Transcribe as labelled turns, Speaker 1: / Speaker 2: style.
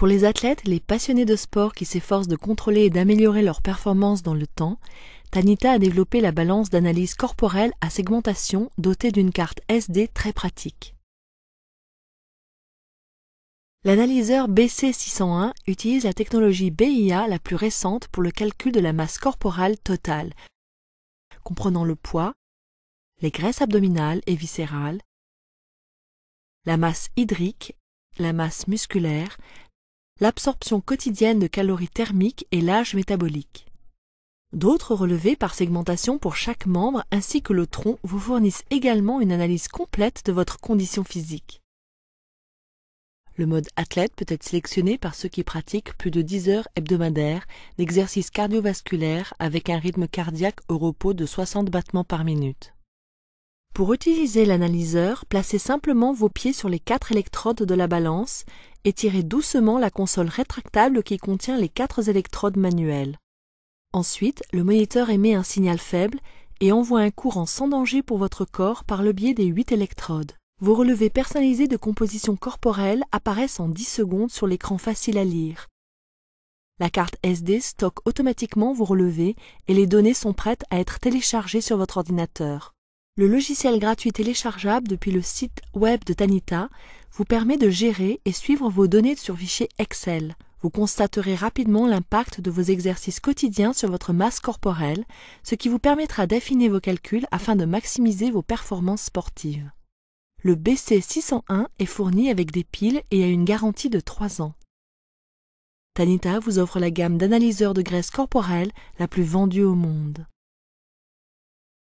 Speaker 1: Pour les athlètes, les passionnés de sport qui s'efforcent de contrôler et d'améliorer leurs performances dans le temps, Tanita a développé la balance d'analyse corporelle à segmentation dotée d'une carte SD très pratique. L'analyseur BC601 utilise la technologie BIA la plus récente pour le calcul de la masse corporelle totale, comprenant le poids, les graisses abdominales et viscérales, la masse hydrique, la masse musculaire, l'absorption quotidienne de calories thermiques et l'âge métabolique. D'autres relevés par segmentation pour chaque membre ainsi que le tronc vous fournissent également une analyse complète de votre condition physique. Le mode athlète peut être sélectionné par ceux qui pratiquent plus de 10 heures hebdomadaires d'exercice cardiovasculaire avec un rythme cardiaque au repos de 60 battements par minute. Pour utiliser l'analyseur, placez simplement vos pieds sur les quatre électrodes de la balance Étirez doucement la console rétractable qui contient les quatre électrodes manuelles. Ensuite, le moniteur émet un signal faible et envoie un courant sans danger pour votre corps par le biais des huit électrodes. Vos relevés personnalisés de composition corporelle apparaissent en 10 secondes sur l'écran facile à lire. La carte SD stocke automatiquement vos relevés et les données sont prêtes à être téléchargées sur votre ordinateur. Le logiciel gratuit téléchargeable depuis le site web de Tanita vous permet de gérer et suivre vos données sur fichier Excel. Vous constaterez rapidement l'impact de vos exercices quotidiens sur votre masse corporelle, ce qui vous permettra d'affiner vos calculs afin de maximiser vos performances sportives. Le BC601 est fourni avec des piles et a une garantie de 3 ans. Tanita vous offre la gamme d'analyseurs de graisse corporelle la plus vendue au monde.